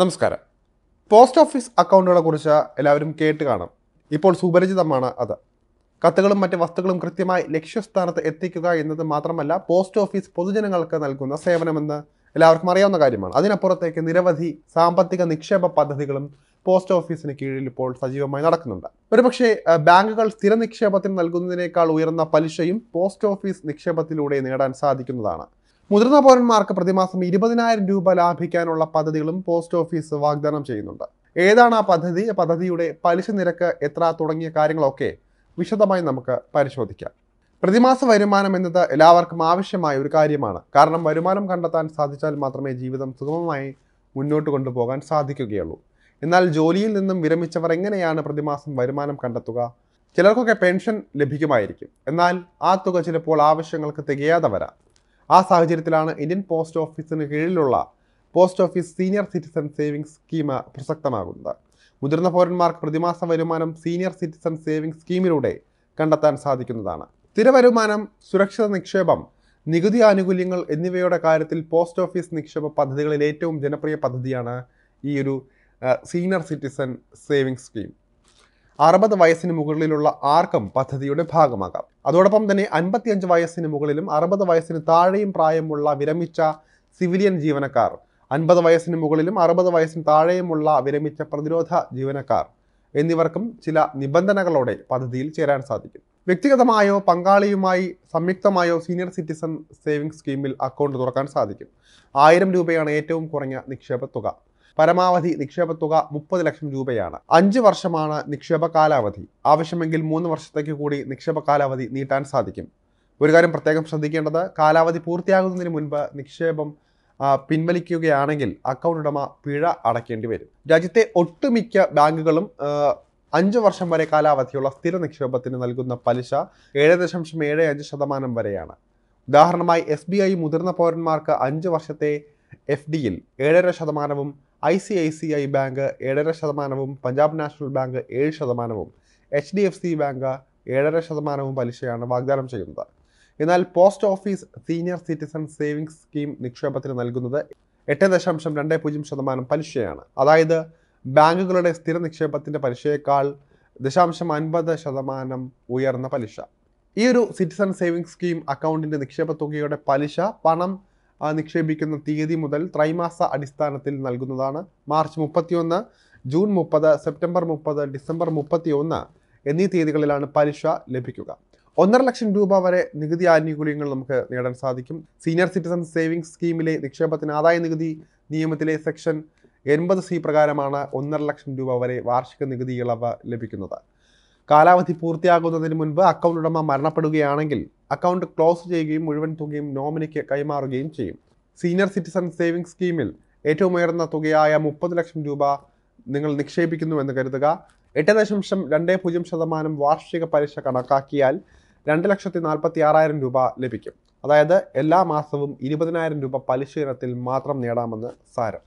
നമസ്കാരം post office അക്കൗണ്ടുകളെ കുറിച്ച് എല്ലാവരും കേട്ട് കാണാം ഇപ്പോൾ സുപരിചിതമാണ് അത് കത്തുകളും മറ്റ് വസ്തുക്കളും കൃത്യമായി ലക്ഷ്യസ്ഥാനത്ത് എത്തിക്കുക എന്നത് മാത്രമല്ല പോസ്റ്റ് ഓഫീസ് പൊതുജനങ്ങൾക്ക് നൽകുന്ന സേവനമെന്ന് എല്ലാവർക്കും അറിയാവുന്ന കാര്യമാണ് അതിനപ്പുറത്തേക്ക് നിരവധി സാമ്പത്തിക നിക്ഷേപ പദ്ധതികളും പോസ്റ്റ് ഓഫീസിന് കീഴിൽ ഇപ്പോൾ സജീവമായി നടക്കുന്നുണ്ട് ഒരുപക്ഷെ ബാങ്കുകൾ സ്ഥിര നിക്ഷേപത്തിന് നൽകുന്നതിനേക്കാൾ ഉയർന്ന പലിശയും പോസ്റ്റ് ഓഫീസ് നിക്ഷേപത്തിലൂടെ നേടാൻ സാധിക്കുന്നതാണ് മുതിർന്ന പൗരന്മാർക്ക് പ്രതിമാസം ഇരുപതിനായിരം രൂപ ലാഭിക്കാനുള്ള പദ്ധതികളും പോസ്റ്റ് ഓഫീസ് വാഗ്ദാനം ചെയ്യുന്നുണ്ട് ഏതാണ് ആ പദ്ധതി പദ്ധതിയുടെ പലിശ നിരക്ക് എത്ര തുടങ്ങിയ കാര്യങ്ങളൊക്കെ വിശദമായി നമുക്ക് പരിശോധിക്കാം പ്രതിമാസ വരുമാനം എന്നത് എല്ലാവർക്കും ആവശ്യമായ ഒരു കാര്യമാണ് കാരണം വരുമാനം കണ്ടെത്താൻ സാധിച്ചാൽ മാത്രമേ ജീവിതം സുഗമമായി മുന്നോട്ട് കൊണ്ടുപോകാൻ സാധിക്കുകയുള്ളൂ എന്നാൽ ജോലിയിൽ നിന്നും വിരമിച്ചവർ എങ്ങനെയാണ് പ്രതിമാസം വരുമാനം കണ്ടെത്തുക ചിലർക്കൊക്കെ പെൻഷൻ ലഭിക്കുമായിരിക്കും എന്നാൽ ആ തുക ചിലപ്പോൾ ആവശ്യങ്ങൾക്ക് തികയാതെ വരാം ആ സാഹചര്യത്തിലാണ് ഇന്ത്യൻ പോസ്റ്റ് ഓഫീസിന് കീഴിലുള്ള post office senior citizen savings scheme പ്രസക്തമാകുന്നത് മുതിർന്ന പൗരന്മാർക്ക് പ്രതിമാസ വരുമാനം സീനിയർ സിറ്റിസൺ സേവിങ്സ് സ്കീമിലൂടെ കണ്ടെത്താൻ സാധിക്കുന്നതാണ് സ്ഥിര വരുമാനം സുരക്ഷിത നിക്ഷേപം നികുതി ആനുകൂല്യങ്ങൾ എന്നിവയുടെ കാര്യത്തിൽ പോസ്റ്റ് ഓഫീസ് നിക്ഷേപ പദ്ധതികളിൽ ഏറ്റവും ജനപ്രിയ പദ്ധതിയാണ് ഈ ഒരു സീനിയർ സിറ്റിസൺ സേവിങ്സ് സ്കീം അറുപത് വയസ്സിന് മുകളിലുള്ള ആർക്കും പദ്ധതിയുടെ ഭാഗമാകാം അതോടൊപ്പം തന്നെ അൻപത്തിയഞ്ച് വയസ്സിന് മുകളിലും അറുപത് വയസ്സിന് താഴെയും പ്രായമുള്ള വിരമിച്ച സിവിലിയൻ ജീവനക്കാർ അൻപത് വയസ്സിന് മുകളിലും അറുപത് വയസ്സിന് താഴെയുമുള്ള വിരമിച്ച പ്രതിരോധ ജീവനക്കാർ എന്നിവർക്കും ചില നിബന്ധനകളോടെ പദ്ധതിയിൽ ചേരാൻ സാധിക്കും വ്യക്തിഗതമായോ പങ്കാളിയുമായി സംയുക്തമായോ സീനിയർ സിറ്റിസൺ സേവിംഗ് സ്കീമിൽ അക്കൗണ്ട് തുറക്കാൻ സാധിക്കും ആയിരം രൂപയാണ് ഏറ്റവും കുറഞ്ഞ നിക്ഷേപ തുക പരമാവധി നിക്ഷേപ തുക മുപ്പത് ലക്ഷം രൂപയാണ് അഞ്ച് വർഷമാണ് നിക്ഷേപ കാലാവധി ആവശ്യമെങ്കിൽ മൂന്ന് വർഷത്തേക്ക് കൂടി നിക്ഷേപ കാലാവധി നീട്ടാൻ സാധിക്കും ഒരു കാര്യം പ്രത്യേകം ശ്രദ്ധിക്കേണ്ടത് കാലാവധി പൂർത്തിയാകുന്നതിന് മുൻപ് നിക്ഷേപം പിൻവലിക്കുകയാണെങ്കിൽ അക്കൗണ്ട് ഉടമ പിഴ അടയ്ക്കേണ്ടി വരും രാജ്യത്തെ ഒട്ടുമിക്ക ബാങ്കുകളും അഞ്ച് വർഷം വരെ കാലാവധിയുള്ള സ്ഥിര നിക്ഷേപത്തിന് നൽകുന്ന പലിശ ഏഴ് ദശാംശം ഏഴ് അഞ്ച് ശതമാനം വരെയാണ് ഉദാഹരണമായി എസ് ബി ഐ മുതിർന്ന പൗരന്മാർക്ക് അഞ്ച് വർഷത്തെ എഫ് ഡിയിൽ ഏഴര ശതമാനവും I C I C I bank ഏഴര ശതമാനവും പഞ്ചാബ് നാഷണൽ ബാങ്ക് ഏഴ് ശതമാനവും H D F C bank ഏഴര ശതമാനവും പലിശയാണ് വാഗ്ദാനം ചെയ്യുന്നത് എന്നാൽ post office senior citizen savings scheme നിക്ഷേപത്തിന് നൽകുന്നത് എട്ട് ദശാംശം രണ്ട് പൂജ്യം ശതമാനം പലിശയാണ് അതായത് ബാങ്കുകളുടെ സ്ഥിര നിക്ഷേപത്തിൻ്റെ പലിശയേക്കാൾ ദശാംശം അൻപത് ശതമാനം ഉയർന്ന പലിശ ഈ ഒരു സിറ്റിസൺ സേവിങ്സ് സ്കീം അക്കൗണ്ടിൻ്റെ നിക്ഷേപ തുകയുടെ പലിശ പണം നിക്ഷേപിക്കുന്ന തീയതി മുതൽ ത്രൈമാസ അടിസ്ഥാനത്തിൽ നൽകുന്നതാണ് മാർച്ച് മുപ്പത്തിയൊന്ന് ജൂൺ മുപ്പത് സെപ്റ്റംബർ മുപ്പത് ഡിസംബർ മുപ്പത്തിയൊന്ന് എന്നീ തീയതികളിലാണ് പലിശ ലഭിക്കുക ഒന്നര ലക്ഷം രൂപ വരെ നികുതി ആനുകൂല്യങ്ങൾ നമുക്ക് നേടാൻ സാധിക്കും സീനിയർ സിറ്റിസൺ സേവിങ്സ് സ്കീമിലെ നിക്ഷേപത്തിന് ആദായ നികുതി നിയമത്തിലെ സെക്ഷൻ എൺപത് സി പ്രകാരമാണ് ഒന്നര ലക്ഷം രൂപ വരെ വാർഷിക നികുതി ഇളവ് ലഭിക്കുന്നത് കാലാവധി പൂർത്തിയാകുന്നതിന് മുൻപ് അക്കൗണ്ട് ഉടമ മരണപ്പെടുകയാണെങ്കിൽ അക്കൗണ്ട് ക്ലോസ് ചെയ്യുകയും മുഴുവൻ തുകയും നോമിനിക്ക് കൈമാറുകയും ചെയ്യും സീനിയർ സിറ്റിസൺ സേവിംഗ് സ്കീമിൽ ഏറ്റവും ഉയർന്ന തുകയായ മുപ്പത് ലക്ഷം രൂപ നിങ്ങൾ നിക്ഷേപിക്കുന്നുവെന്ന് കരുതുക എട്ട് ദശാംശം രണ്ട് പൂജ്യം ശതമാനം വാർഷിക പലിശ കണക്കാക്കിയാൽ രണ്ട് ലക്ഷത്തി നാൽപ്പത്തി ആറായിരം രൂപ ലഭിക്കും അതായത് എല്ലാ മാസവും ഇരുപതിനായിരം രൂപ പലിശ ഇനത്തിൽ മാത്രം നേടാമെന്ന് സാരം